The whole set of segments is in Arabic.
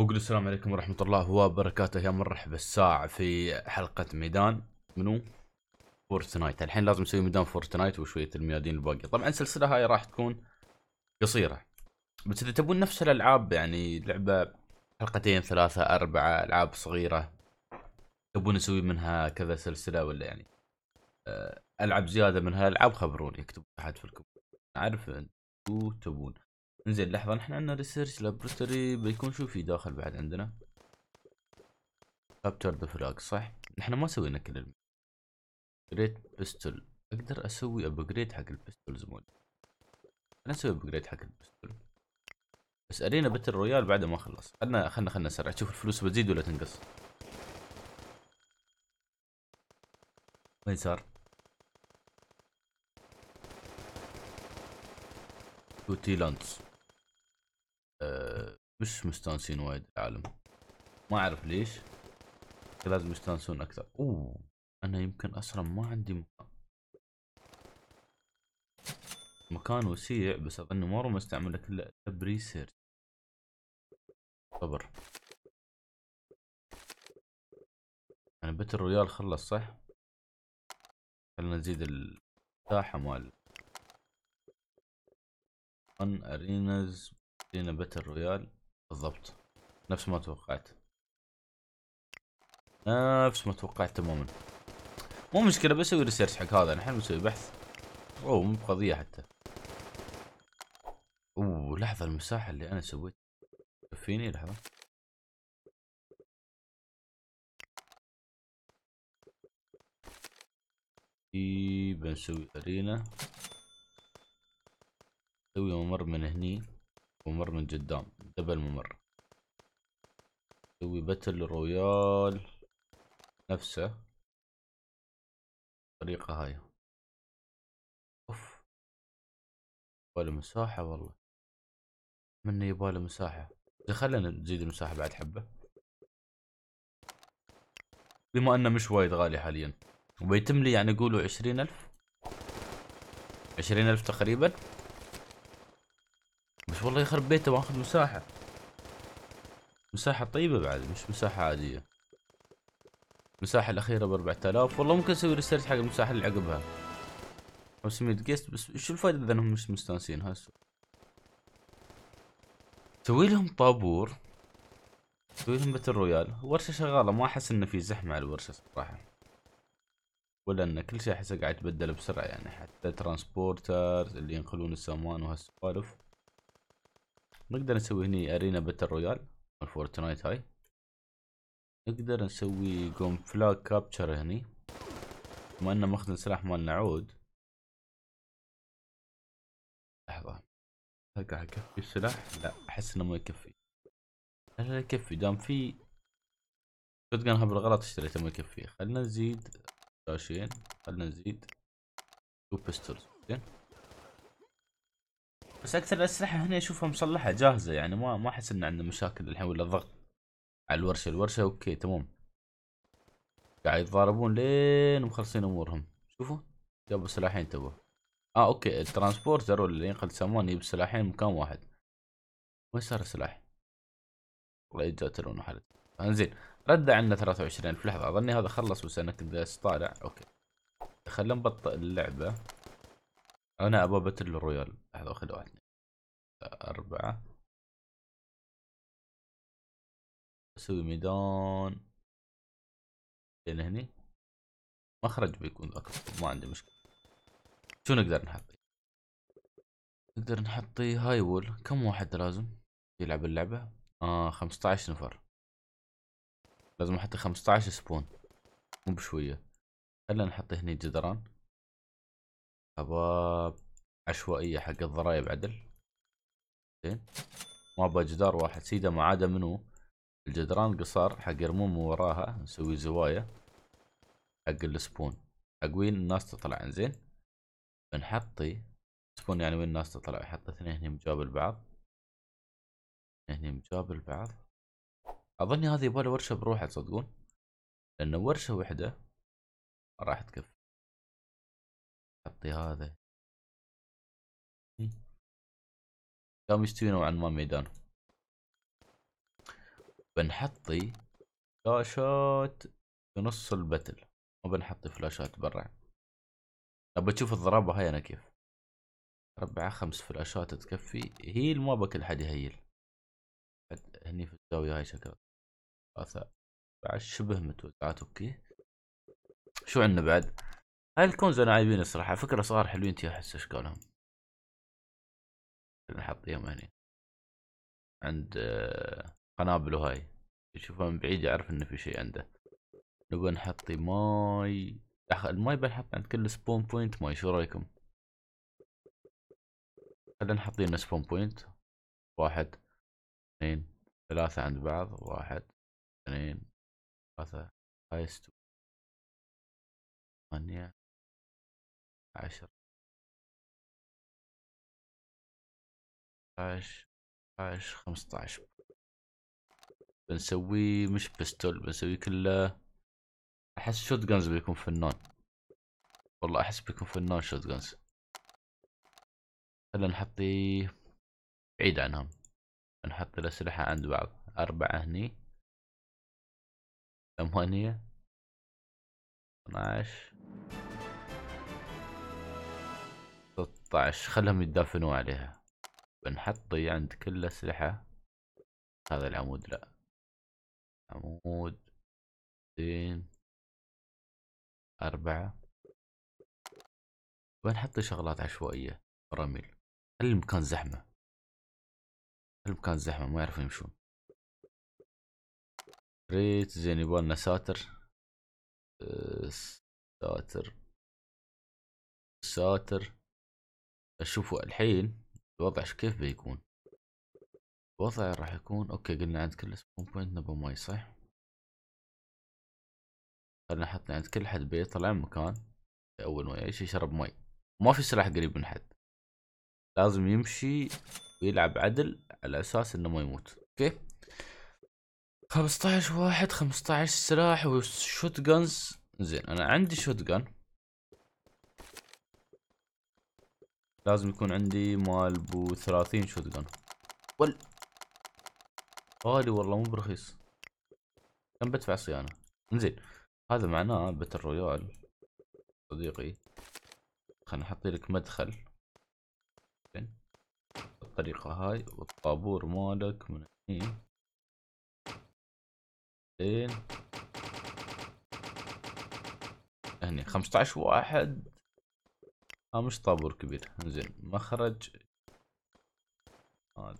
وقل السلام عليكم ورحمة الله وبركاته يا مرحبا الساعة في حلقة ميدان منو؟ فورتنايت الحين لازم نسوي ميدان فورتنايت وشوية الميادين الباقية طبعا السلسلة هاي راح تكون قصيرة بس إذا تبون نفس الألعاب يعني لعبة حلقتين ثلاثة أربعة ألعاب صغيرة تبون نسوي منها كذا سلسلة ولا يعني آه، ألعب زيادة من هالألعاب خبروني اكتبوا تحت في الكومنت أعرف انتو تبون انزين لحظة نحن عندنا ريسيرش لابرتوري بيكون شو في داخل بعد عندنا كابتر ذا فلاج صح نحن ما سوينا كل جريت بيستول اقدر اسوي ابجريد حق البيستولز مود انا اسوي ابجريد حق البيستول بس ارينا باتل رويال بعد ما خلص خلنا خلنا خلنا سرعة شوف الفلوس بتزيد ولا تنقص وين صار توتي لانس مش آه، مستانسين وايد العالم ما اعرف ليش لازم يستانسون اكثر اوه انا يمكن اصلا ما عندي مكان مكان وسيع بس اظن ما ما استعمله كله بريسيرش صبر انا يعني بيت الريال خلص صح خلنا نزيد المساحه مال ان ارينز لنا باتل رويال بالضبط نفس ما توقعت نفس ما توقعت تماما مو مشكلة بسوي ريسيرش حق هذا نحن بنسوي بحث اوه مو بقضية حتى اوه لحظة المساحة اللي انا سويت فيني لحظة بنسوي ارينا نسوي ممر من هني ممر من قدام دبل ممر نسوي باتل رويال نفسه الطريقة هاي اوف يباله مساحة والله منه يباله مساحة خلينا نزيد المساحة بعد حبة بما انه مش وايد غالي حاليا وبيتم لي يعني قولوا عشرين الف عشرين الف تقريبا بس والله يخرب بيته واخذ مساحة مساحة طيبة بعد مش مساحة عادية المساحة الأخيرة بأربعة آلاف والله ممكن أسوي ريسيرش حق المساحة اللي عقبها 500 جيست بس شو الفائدة إذا هم مش مستانسين هسه سوي لهم طابور سوي لهم باتل رويال ورشة شغالة ما أحس إن في زحمة على الورشة صراحة ولا إن كل شيء أحسه قاعد يتبدل بسرعة يعني حتى ترانسبورترز اللي ينقلون السامان وهالسوالف نقدر نسوي هني ارينا باتل رويال الفورتنايت هاي نقدر نسوي قوم فلاج كابتشر هني بما انه ماخذ السلاح مالنا عود لحظة هل راح يكفي السلاح؟ لا احس انه ما يكفي لا يكفي دام في شوت جان هاب بالغلط اشتريته ما يكفي خلنا نزيد شاشين خلنا نزيد تو بيستولز زين بس اكثر الاسلحه هنا اشوفها مصلحه جاهزه يعني ما ما احس ان عندنا مشاكل الحين ولا ضغط على الورشه الورشه اوكي تمام قاعد يتضاربون لين مخلصين امورهم شوفوا جابوا سلاحين تبوا اه اوكي الترانسبورتر اللي ينقل سامون يجيب سلاحين مكان واحد وين صار السلاح؟ والله يتجاتلون حالة انزين رد عنا 23 في لحظة اظني هذا خلص بس انا كنت طالع اوكي خلينا نبطئ اللعبة انا ابغى باتل رويال لحظه خذ واحد اربعه اسوي ميدان لين هني مخرج بيكون اكبر ما عندي مشكله شو نقدر نحط نقدر نحط هاي وول كم واحد لازم يلعب اللعبه اه 15 نفر لازم احط 15 سبون مو بشويه خلينا نحط هني جدران ابى عشوائيه حق الضرايب عدل زين ما ابى جدار واحد سيده ما عاد منو الجدران قصار حق يرمون من وراها نسوي زوايا حق السبون حق وين الناس تطلع انزين بنحطي سبون يعني وين الناس تطلع يحط اثنين هني مجابل بعض هني مجابل بعض اظني هذه يبغى ورشه بروحها تصدقون لان ورشه وحده راح تكفي يعطي هذا إيه. قام يستوي نوعا ما ميدان بنحطي فلاشات بنص البتل ما بنحط فلاشات برا ابى اشوف الضربة هاي انا كيف ربعة خمس فلاشات تكفي هيل ما بك حد يهيل هني في الزاوية هاي شكلها ثلاثة بعد شبه متوقعات اوكي شو عندنا بعد هاي الكونز انا عايبين الصراحه فكره صغار حلوين تي احس اشكالهم نحطيهم هني يعني. عند آه، قنابل وهاي يشوفها من بعيد يعرف انه في شيء عنده نبغى نحط ماي الماي بنحط عند كل سبون بوينت ماي شو رايكم خلينا نحط لنا سبون بوينت واحد اثنين ثلاثة عند بعض واحد اثنين ثلاثة هاي ستو ثمانية عشر عشر خمسطعش بنسوي مش بستول بنسوي كله احس شوت جنز بيكون فنان والله احس بيكون فنان شوت جنز خلينا نحطي بعيد عنهم نحط الاسلحة عند بعض اربعة هني ثمانية اثناش 13 خلهم يتدافنوا عليها بنحط ضي عند كل أسلحة هذا العمود لا عمود اثنين أربعة بنحط شغلات عشوائية رميل خلي المكان زحمة المكان زحمة ما يعرفوا يمشون ريت زين يبالنا آه، ساتر ساتر ساتر شوفوا الحين الوضع كيف بيكون الوضع راح يكون اوكي قلنا عند كل سبون بوينت نبغى ماي صح خلنا حطنا عند كل حد بيت طلع مكان اول ما يعيش يشرب مي ما في سلاح قريب من حد لازم يمشي ويلعب عدل على اساس انه ما يموت اوكي خمسطعش واحد خمسطعش سلاح وشوت جنز زين انا عندي شوت جن لازم يكون عندي مال بو 30 شوت جن ول غالي والله مو برخيص كم بدفع صيانة انزين هذا معناه بتل رويال صديقي خلينا نحط لك مدخل بالطريقة هاي والطابور مالك من هني زين هني 15 واحد اه مش طابور كبير انزين مخرج آه،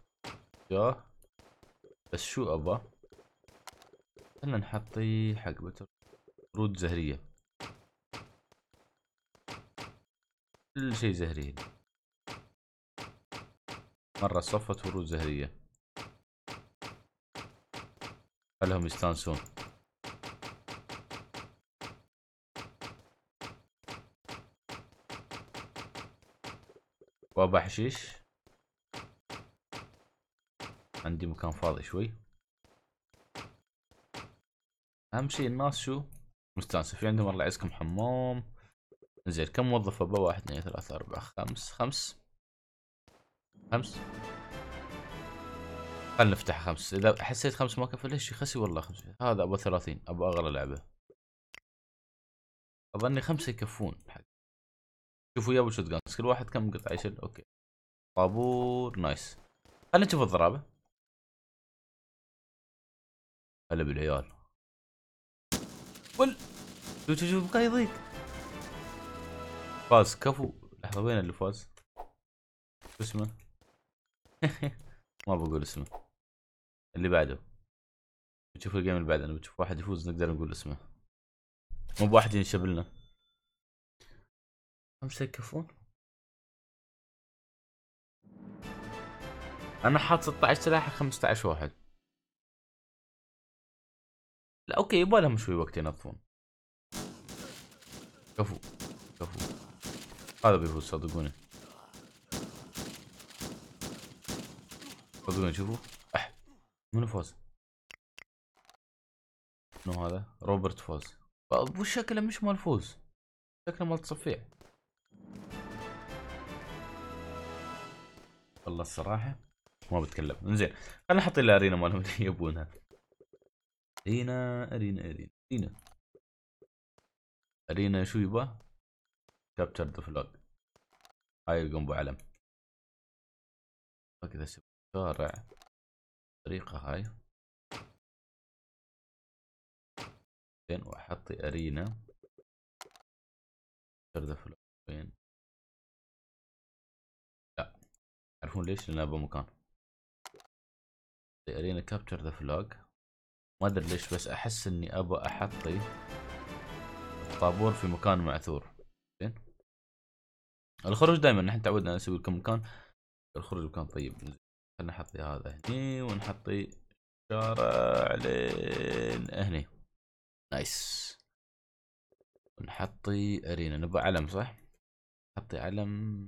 جا بس شو ابا خلنا نحطي حق رود زهرية كل شي زهري مرة صفت ورود زهرية خلهم يستانسون بابا حشيش عندي مكان فاضي شوي اهم شيء الناس شو مستانسة في عندهم الله يعزكم حمام زين كم موظف ابى واحد اثنين ثلاثة اربعة خمس خمس خمس خلنا نفتح خمس اذا حسيت خمس ما كفى ليش خسي والله خمس هذا ابو ثلاثين ابو اغلى لعبة اظني خمسة يكفون حق شوفوا يابو شوت جانز كل واحد كم قطعه يشيل اوكي طابور نايس خلينا نشوف الضرابه هلا بالعيال ول شوف شوف شوف يضيق فاز كفو لحظه وين اللي فاز؟ شو اسمه؟ ما بقول اسمه اللي بعده بتشوف الجيم اللي بعده بتشوف واحد يفوز نقدر نقول اسمه مو بواحد ينشب لنا امسك الكفون انا حاط 16 سلاح 15 واحد لا اوكي يبغى لهم شوي وقت ينظفون كفو كفو هذا بيفوز صدقوني صدقوني شوفوا اح منو فوز منو هذا روبرت فوز وشكله مش مال فوز شكله مال تصفيع الله الصراحة ما بتكلم انزين خلينا نحط الارينا مالهم اللي يبونها ارينا ارينا ارينا ارينا ارينا شو يبا؟ كابتشر ذا فلوج هاي القنبو علم هكذا شارع طريقة هاي زين واحط ارينا كابتشر ذا فلوج وين تعرفون ليش؟ لان بمكان مكان ارينا كابتشر ذا فلوج ما ادري ليش بس احس اني ابى احطي الطابور في مكان معثور زين الخروج دائما نحن تعودنا نسوي لكم مكان الخروج مكان طيب خلينا نحطي هذا هني ونحطي شارع لين هني نايس نحطي ارينا نبى علم صح؟ نحطي علم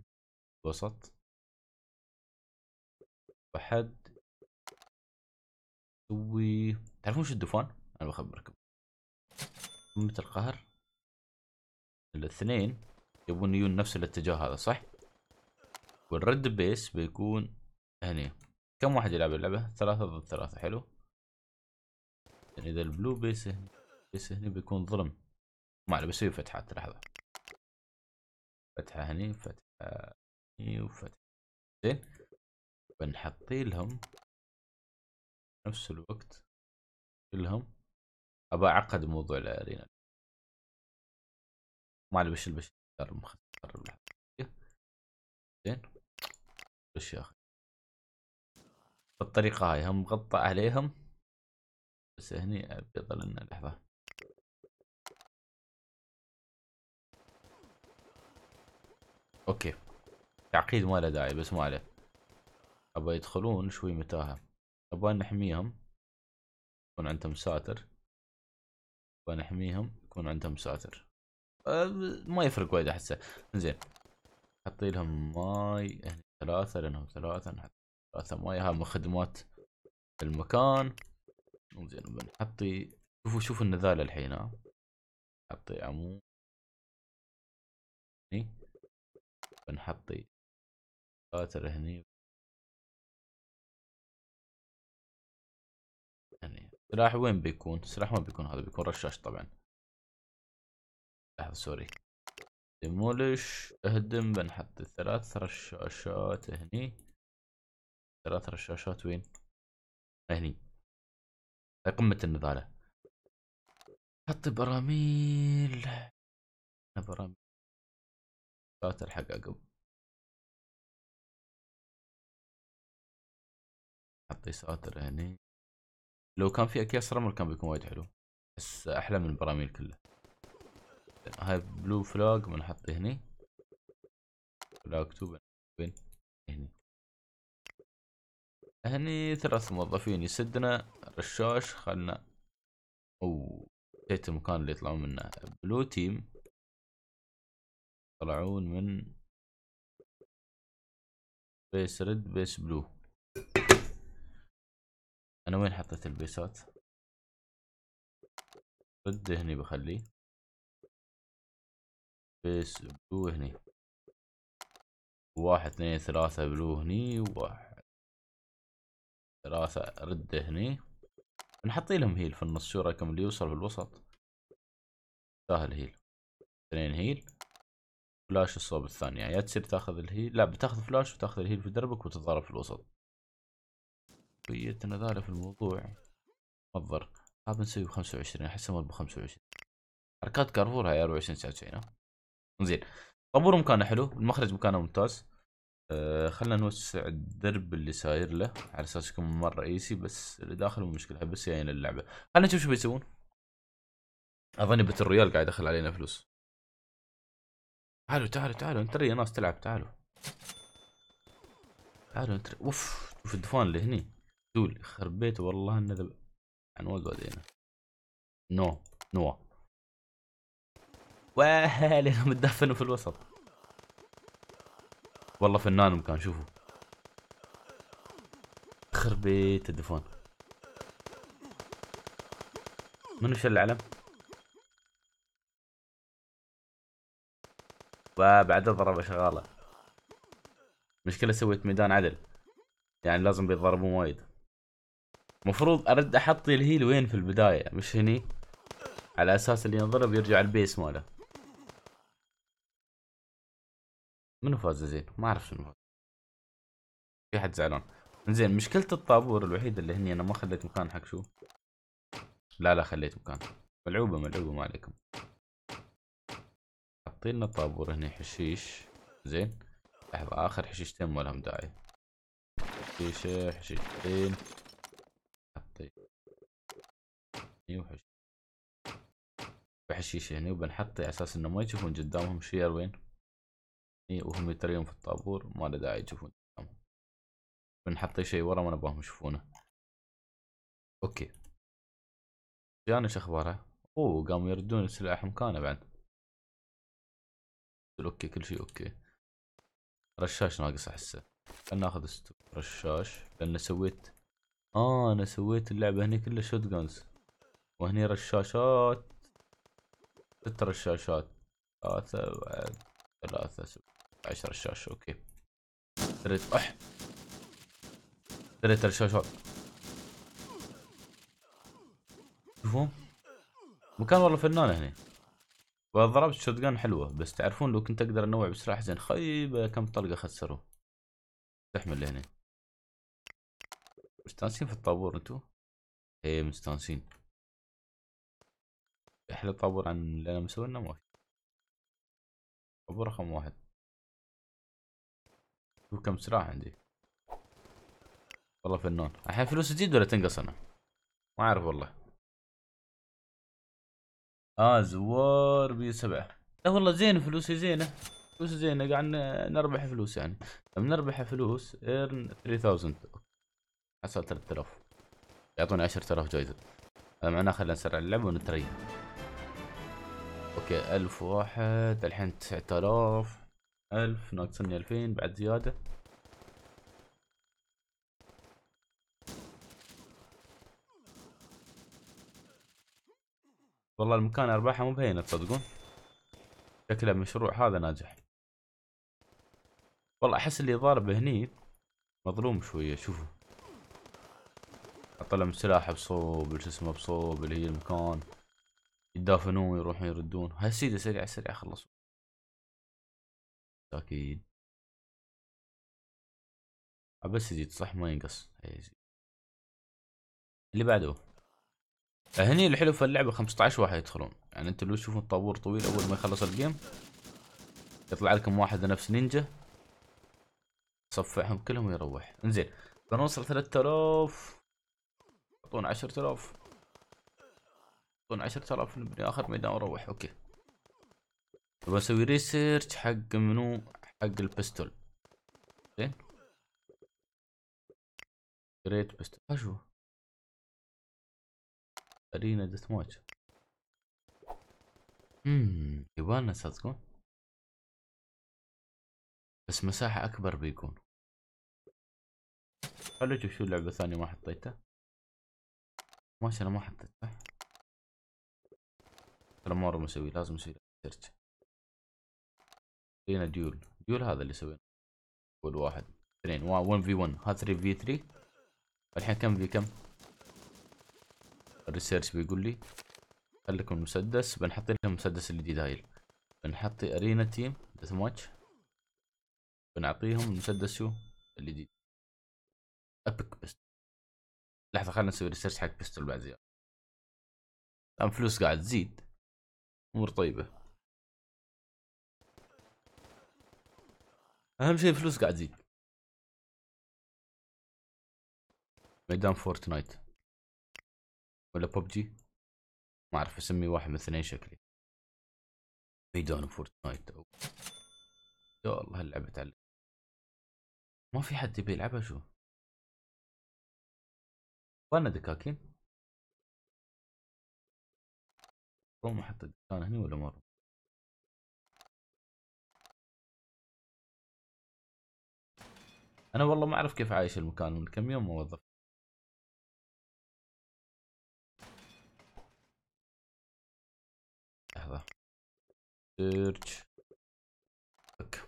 وسط واحد سوي تعرفون شو الدفان؟ انا بخبركم قمة القهر الاثنين يبون يجون نفس الاتجاه هذا صح؟ والرد بيس بيكون هني كم واحد يلعب اللعبة؟ ثلاثة ضد ثلاثة حلو يعني اذا البلو بيس هني بيس هني بيكون ظلم ما عليه بسوي فتحات لحظة فتحة هني فتحة هني وفتحة زين بنحطي لهم نفس الوقت كلهم ابى اعقد موضوع الارينا ما البش البش مخدر زين بش يا اخي بالطريقة هاي هم مغطى عليهم بس هني ابيض لنا لحظة اوكي تعقيد ما له داعي بس ما عليه ابى يدخلون شوي متاهة ابى نحميهم يكون عندهم ساتر ابى نحميهم يكون عندهم ساتر أه، ما يفرق وايد أحسه زين حطي لهم ماي هنا ثلاثة لأنهم ثلاثة نحط ثلاثة ماي هاي خدمات المكان زين بنحطي شوفوا شوفوا النذالة الحين ها حطي عمود هني بنحطي ساتر هني سلاح وين بيكون؟ سلاح وين بيكون هذا؟ بيكون رشاش طبعا لحظة سوري ديمولش اهدم بنحط ثلاث رشاشات هني ثلاث رشاشات وين؟ هني قمة النضالة حط براميل براميل لا حق عقب حط ساتر هني لو كان في اكياس رمل كان بيكون وايد حلو بس احلى من البراميل كلها هاي بلو فلاج بنحط هني فلاج تو بن هني هني ثلاث موظفين يسدنا رشاش خلنا او نسيت المكان اللي يطلعون منه بلو تيم يطلعون من بيس ريد بيس بلو انا وين حطيت البيسات رد هني بخليه بيس بلو هني واحد اثنين ثلاثة بلو هني واحد ثلاثة رده هني نحطي لهم هيل في النص شو رايكم اللي يوصل في الوسط سهل هيل اثنين هيل فلاش الصوب الثانية يا تصير تاخذ الهيل لا بتاخذ فلاش وتاخذ الهيل في دربك وتتضارب في الوسط بقية نظارة في الموضوع منظر هذا نسوي بخمسة وعشرين أحس ما بخمسة وعشرين حركات كارفور هاي أربعة وعشرين تسعة وتسعين زين طابور مكانه حلو المخرج مكانه ممتاز أه خلنا نوسع الدرب اللي ساير له على اساس يكون ممر رئيسي بس اللي داخله مشكله بس جايين يعني اللعبه خلنا نشوف شو بيسوون اظني بيت الريال قاعد يدخل علينا فلوس تعالوا تعالوا تعالوا انت يا ناس تلعب تعالوا تعالوا انت اوف شوف الدفان اللي هني دول خربيت والله والله انه عنوان بعدين نو نو واهلي انا تدفنوا في الوسط والله فنان مكان شوفوا خربيت بيت الدفون منو شال العلم؟ وبعد ضربة شغالة مشكلة سويت ميدان عدل يعني لازم بيتضربون وايد مفروض ارد احط الهيل وين في البداية مش هني على اساس اللي ينضرب يرجع البيس ماله منو فاز زين ما اعرف شنو فاز في حد زعلان زين مشكلة الطابور الوحيد اللي هني انا ما خليت مكان حق شو لا لا خليت مكان ملعوبة ملعوبة ما عليكم حاطين لنا طابور هني حشيش زين لحظة اخر حشيشتين ما لهم داعي حشيشة حشيشتين وحش بحشيش يعني وبنحط على اساس انه ما يشوفون قدامهم شير وين وهم يتريون في الطابور ما له داعي يشوفون قدامهم بنحط شيء ورا ما نبغاهم يشوفونه اوكي جانا شو اخباره اوه قاموا يردون السلاح مكانه بعد اوكي كل شيء اوكي رشاش ناقص احسه خلنا ناخذ رشاش لان سويت اه انا سويت اللعبه هني كلها شوت جانز وهني رشاشات ست رشاشات ثلاثة بعد ثلاثة عشر رشاش اوكي ثلاثة اح ثلاثة رشاشات شوفوا مكان والله فنان هنا وضربت شوتجان حلوة بس تعرفون لو كنت اقدر انوع بسلاح زين خيبة كم طلقة خسروا تحمل هنا مستانسين في الطابور انتو؟ ايه مستانسين احنا طابور عن اللي انا مسوي لنا موافق طابور رقم واحد شوف كم سلاح عندي والله فنان الحين فلوس تزيد ولا تنقص انا ما اعرف والله اه زوار بي سبعة لا والله زين فلوسي زينة فلوسي زينة قاعد نربح فلوس يعني لما نربح فلوس ايرن 3000 حصل 3000 يعطوني 10000 جايزة معناه خلينا نسرع اللعبة ونتريا اوكي الف واحد الحين تسعة الاف الف ناقصني الفين بعد زيادة والله المكان ارباحه مو بهينة تصدقون شكله المشروع هذا ناجح والله احس اللي ضارب هني مظلوم شوية شوفوا اطلع من السلاح بصوب شو اسمه بصوب اللي هي المكان يدافنون يروحون يردون سيدي سريع سريع خلصوا اكيد بس يزيد صح ما ينقص اللي بعده هني الحلو في اللعبة 15 واحد يدخلون يعني انت لو تشوفون طابور طويل اول ما يخلص الجيم يطلع لكم واحد نفس نينجا صفعهم كلهم ويروح انزين بنوصل 3000 اعطونا 10000 اعطونا 10000 نبني اخر ميدان واروح اوكي بسوي اسوي ريسيرش حق منو حق البستول زين جريت بستول اشوف ارينا ديث ماتش اممم يبالنا تصدقون بس مساحة اكبر بيكون خلو نشوف شو اللعبة الثانية ما حطيتها ماشي انا ما حطيت صح؟ طيب. ترى مرة مسوي لازم اسوي سيرش لينا ديول ديول هذا اللي سويناه اول واحد اثنين 1 في 1 هذا 3 في 3 الحين كم في كم؟ الريسيرش بيقول لي خليكم المسدس بنحط لهم المسدس الجديد هايل بنحط ارينا تيم ديث ماتش بنعطيهم المسدس شو الجديد ابيك بس لحظه خلينا نسوي ريسيرش حق بيستول بعد زياده الان فلوس قاعد تزيد امور طيبه اهم شيء الفلوس قاعد تزيد ميدان فورتنايت ولا ببجي ما اعرف اسمي واحد من اثنين شكلي ميدان فورتنايت أو. يا الله اللعبة تعلم ما في حد يبي يلعبها شو وين دكاكين روما حتى دكان هني ولا مرة؟ انا والله ما اعرف كيف عايش المكان من كم يوم موظف لحظة سيرج اوكي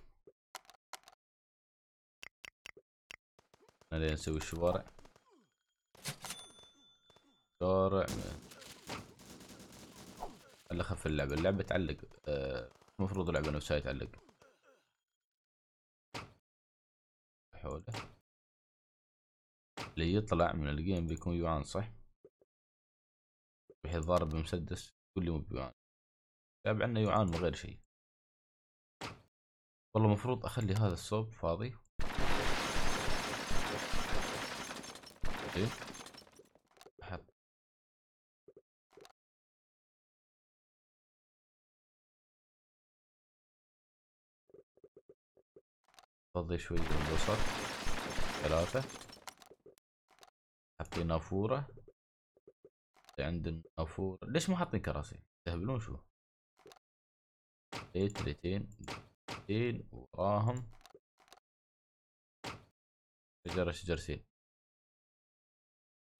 انا ليه نسوي الشوارع شارع خلي خف اللعبة اللعبة تعلق آه، المفروض اللعبة نفسها تعلق حوله اللي يطلع من الجيم بيكون يوان صح بحيث ضارب بمسدس كل يوم بيوان تابع عنا يوان من غير شيء والله المفروض اخلي هذا الصوب فاضي ايه فضي شوي البصل ثلاثة حاطين نافورة عندنا نافورة ليش ما حاطين كراسي؟ تهبلون شو؟ ليت ليتين ليتين وراهم شجرة شجرتين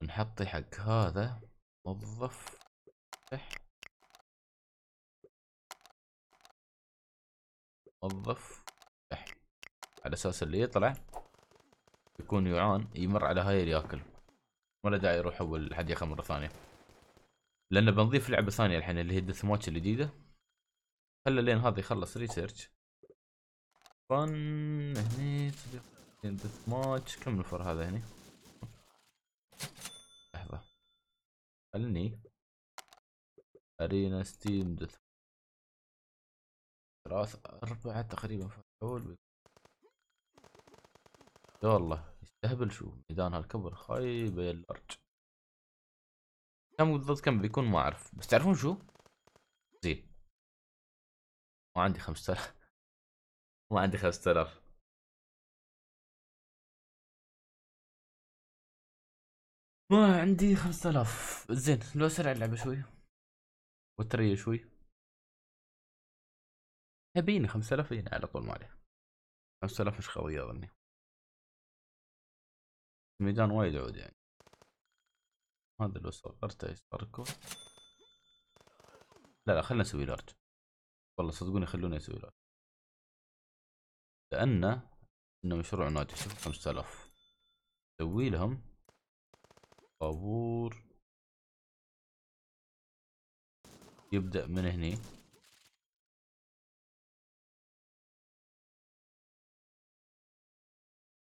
نحطي حق هذا موظف موظف على اساس اللي يطلع يكون يعان يمر على هاي اللي ياكل ولا داعي يروح هو الحديقه مره ثانيه لان بنضيف لعبه ثانيه الحين اللي هي الدث ماتش الجديده خلى لين هذا يخلص ريسيرش فن هني صديق دث ماتش كم نفر هذا هني لحظه خلني ارينا ستيم دث ثلاث اربعة تقريبا فحول يا والله يستهبل شو ميدان هالكبر خايب يا الارج كم بالضبط كم بيكون ما اعرف بس تعرفون شو زين ما عندي 5000 ما عندي 5000 ما عندي 5000 زين لو اسرع اللعبه شوي وتريه شوي يبيني 5000 إيه، على طول ما عليه 5000 مش قويه اظني ميدان وايد عود يعني هذا لو صغرته يصغركم لا لا خلنا نسوي لارج والله صدقوني خلوني اسوي لارج لانه انه مشروع ناجح شوف 5000 سوي لهم طابور يبدأ من هني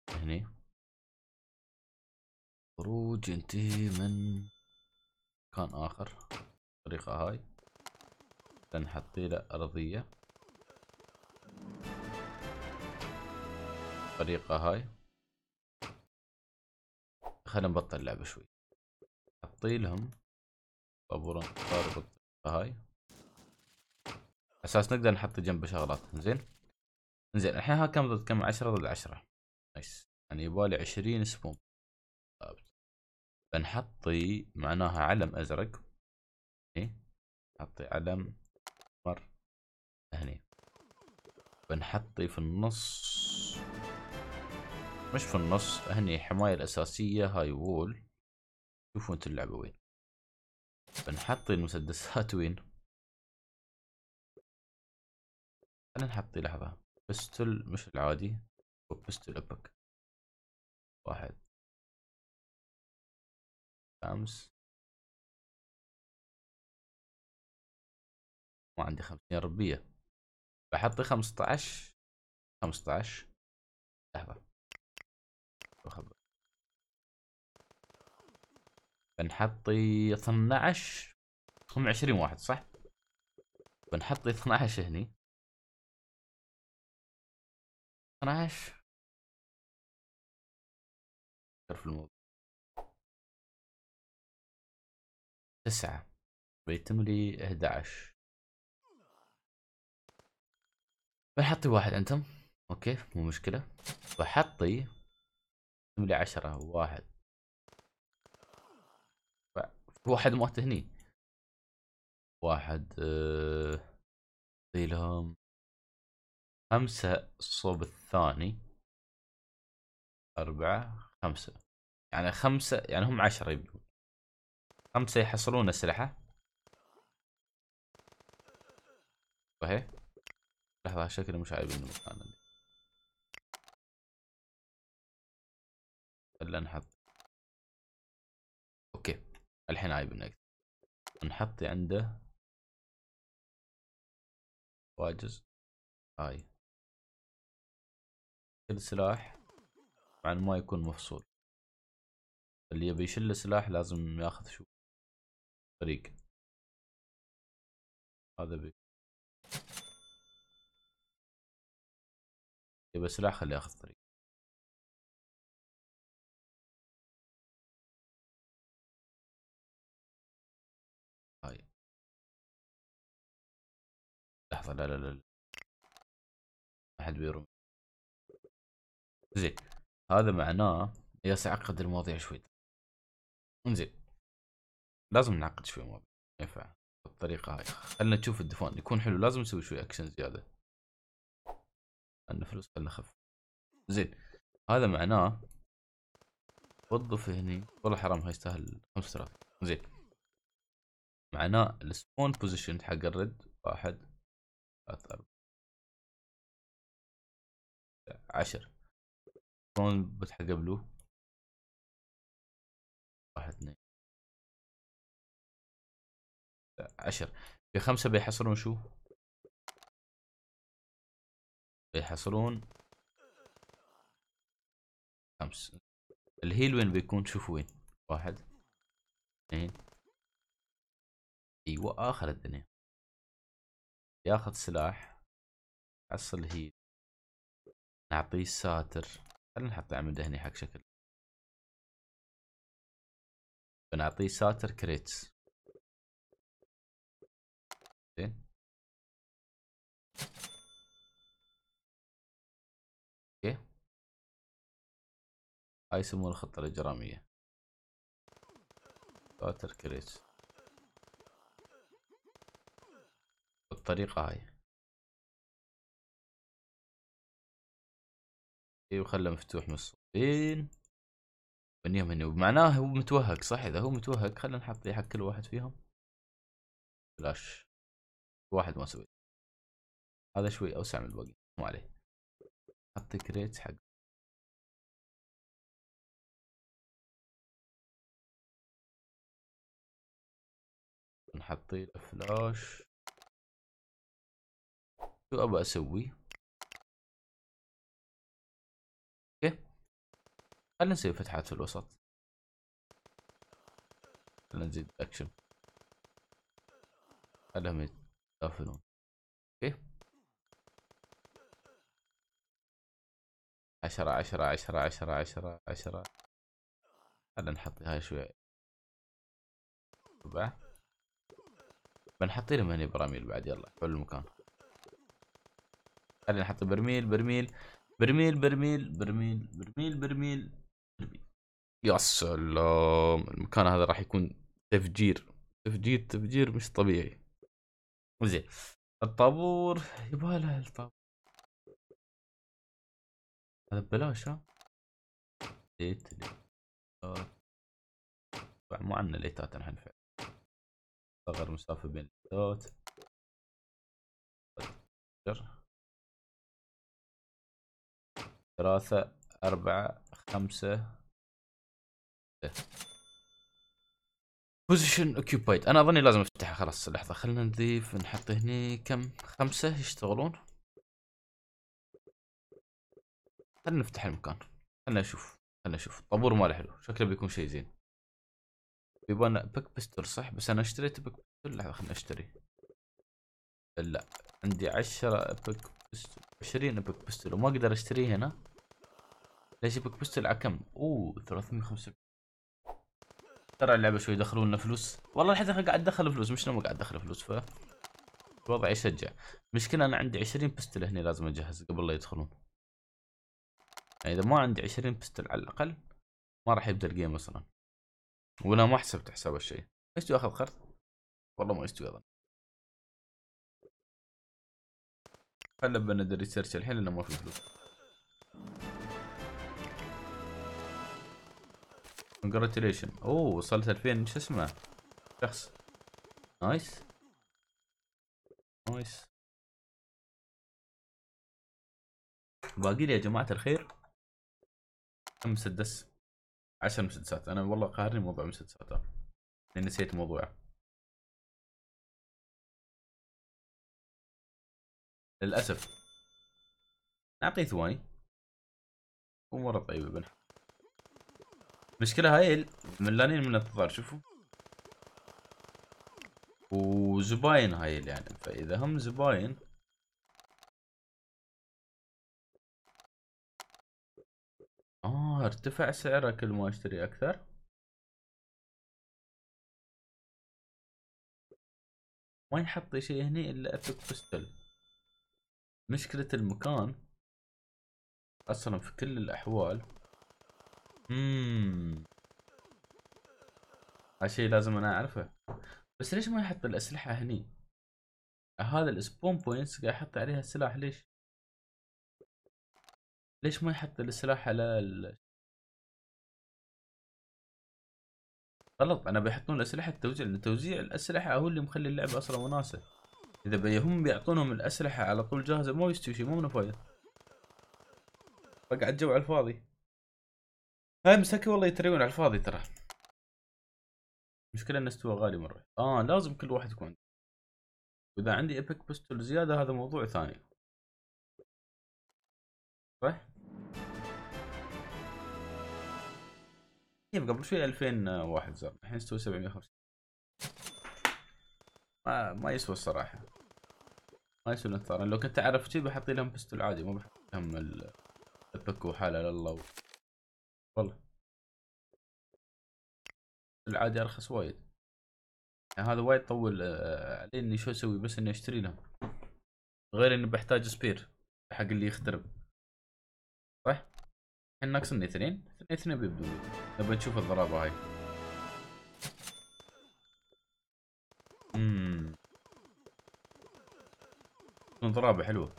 هني خروج ينتهي من مكان آخر الطريقة هاي تنحطي له أرضية الطريقة هاي خلينا نبطل اللعبة شوي حطي لهم طابور طارق بالطريقة هاي اساس نقدر نحط جنبه شغلات زين زين الحين ها كم ضد كم عشرة ضد عشرة نايس يعني يبالي عشرين سبون فنحطي معناها علم ازرق إيه؟ نحطي علم احمر هني بنحطي في النص مش في النص هني حماية الأساسية هاي وول شوفوا انتوا اللعبة وين بنحطي المسدسات وين خلينا نحطي لحظة بستل مش العادي وبستل ابك واحد خمس ما عندي خمسين ربية بحطي خمسة عشر خمسة عشر لحظة بخبر بنحطي اثنى عشر هم عشرين واحد صح؟ بنحطي اثنى عشر هني اثنى عشر تسعة بيتم لي 11 بحطي واحد انتم اوكي مو مشكلة بحطي بيتم لي 10 واحد واحد مات هني واحد اه لهم خمسة صوب الثاني أربعة خمسة يعني خمسة يعني هم عشرة يبون هم سيحصلون أسلحة صحيح لحظة شكله مش عايبين المكان اللي الا نحط أوكي الحين عايبين نحط عنده واجز هاي كل سلاح طبعا ما يكون مفصول اللي يبي يشل سلاح لازم ياخذ شو طريق هذا بي إيه، بس لا خلي اخذ طريق هاي طيب. لحظة لا لا لا ما حد زين هذا معناه يصعقد المواضيع شوي انزين لازم نعقد شوي الموضوع ينفع بالطريقه هاي خلنا نشوف الدفون يكون حلو لازم نسوي شوي اكشن زياده عندنا فلوس خلنا خف زين هذا معناه وظف هني والله حرام هاي يستاهل 5000 زين معناه السبون بوزيشن حق الرد واحد ثلاثة أربعة عشر سبون بتحقق حق واحد اثنين عشر في خمسة بيحصلون شو بيحصلون خمس الهيل وين بيكون شوف وين واحد اثنين ايوه اخر الدنيا ياخذ سلاح حصل هيل نعطيه ساتر خلينا نحط عمل هني حق شكل بنعطيه ساتر كريتس زين هاي يسموها الخطة الإجرامية باتر كريت بالطريقة هاي اي وخله مفتوح من الصوبين بنيهم هني ومعناه هو متوهق صح اذا هو متوهق خلينا نحط حق كل واحد فيهم فلاش واحد ما سويت هذا شوي اوسع من الباقي ما عليه حط كريت حق نحطي الفلاش شو ابى اسوي اوكي خلينا نسوي فتحات في الوسط خلينا نزيد اكشن خلهم erfüllen. Okay. 10 10 10 10 10 10 هذا نحط هاي شوي طبعا بنحط لهم مهني براميل بعد يلا حول المكان خلينا نحط برميل برميل برميل برميل برميل برميل برميل برميل يا سلام المكان هذا راح يكون تفجير تفجير تفجير مش طبيعي زين الطابور يبغى الطابور هذا ببلاش ها ليت طبعا مو عندنا ليتات نحن فعلا صغر مسافة بين الليتات ثلاثة أربعة خمسة ستة بوزيشن اوكيبايد انا اظني لازم افتحها خلاص لحظه خلينا نضيف نحط هني كم خمسه يشتغلون خلينا نفتح المكان خلينا نشوف خلينا نشوف طابور ماله حلو شكله بيكون شيء زين يبغى بيك بستر صح بس انا اشتريت بيك بستر لحظه خلينا اشتري لا عندي عشرة بيك بستر عشرين بيك بستر وما اقدر اشتريه هنا ليش بيك بستر على كم؟ اوه 350 ترى اللعبه شوي يدخلون لنا فلوس والله الحين قاعد ادخل فلوس مش انه قاعد ادخل فلوس ف الوضع يشجع المشكله انا عندي 20 بستل هنا لازم اجهز قبل لا يدخلون يعني اذا ما عندي 20 بستل على الاقل ما راح يبدا الجيم اصلا وانا ما حسبت حساب الشيء يستوي اخذ خرط والله ما يستوي اظن خلنا بندري سيرش الحين لانه ما في فلوس كونجراتيليشن اوه oh, وصلت 2000 شو اسمه شخص نايس نايس باقي لي يا جماعة الخير كم مسدس؟ 10 مسدسات انا والله قاهرني موضوع المسدسات لاني نسيت موضوعه للاسف نعطيه ثواني امور طيبة بنحط مشكلة هاي ملانين من التذار شوفوا وزباين هاي يعني فإذا هم زباين آه ارتفع سعره كل ما اشتري أكثر ما يحط شيء هني إلا أبيك بستل مشكلة المكان أصلا في كل الأحوال امم هالشيء لازم انا اعرفه بس ليش ما يحط الاسلحه هني هذا السبون بوينتس قاعد يحط عليها السلاح ليش ليش ما يحط السلاح على ال... غلط انا بيحطون الاسلحه التوزيع لان توزيع الاسلحه هو اللي مخلي اللعبه اصلا وناسه اذا هم بيعطونهم الاسلحه على طول جاهزه ما يستوي شيء مو منه فايده بقعد جو على الفاضي هاي آه، مساكي والله يتريون على الفاضي ترى المشكله ان استوى غالي مره اه لازم كل واحد يكون واذا عندي ايبك بستول زياده هذا موضوع ثاني صح كيف طيب، قبل شوي 2000 واحد زر الحين استوى 750 ما ما يسوى الصراحه ما يسوى الثار لو كنت اعرف شي بحط لهم بستول عادي ما بحط لهم الايبك وحاله لله والله العادي ارخص وايد يعني هذا وايد طول آه، علي اني شو اسوي بس اني اشتري له غير اني بحتاج سبير حق اللي يخترب صح؟ الحين ناقصني اثنين اثنين بيبدو نبي نشوف الضرابة هاي اممم ضرابة حلوة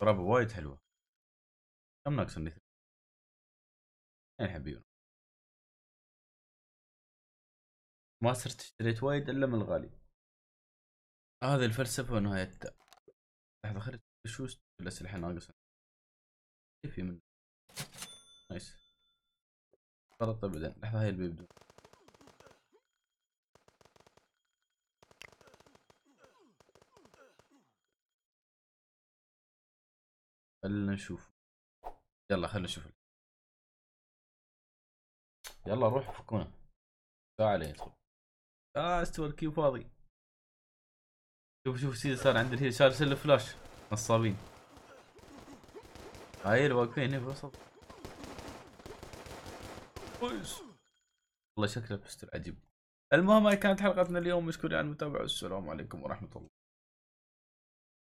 ضرابة وايد حلوة كم ناقص النتر؟ إيه يعني حبيبنا ما صرت اشتريت وايد الا من الغالي هذه الفلسفه ونهايتها لحظه خليت شو الاسلحه ناقصه في منه نايس غلط طيب، ابدا لحظه هاي اللي بيبدو خلينا نشوف يلا خلنا نشوف يلا روح فكونا تعال لين يدخل اه استوى الكيو فاضي شوف شوف سيدي صار عند الهيل صار سل فلاش نصابين هاي اللي واقفين هنا في الوسط والله شكله بستر عجيب المهم هاي كانت حلقتنا اليوم مشكورين على المتابعة والسلام عليكم ورحمة الله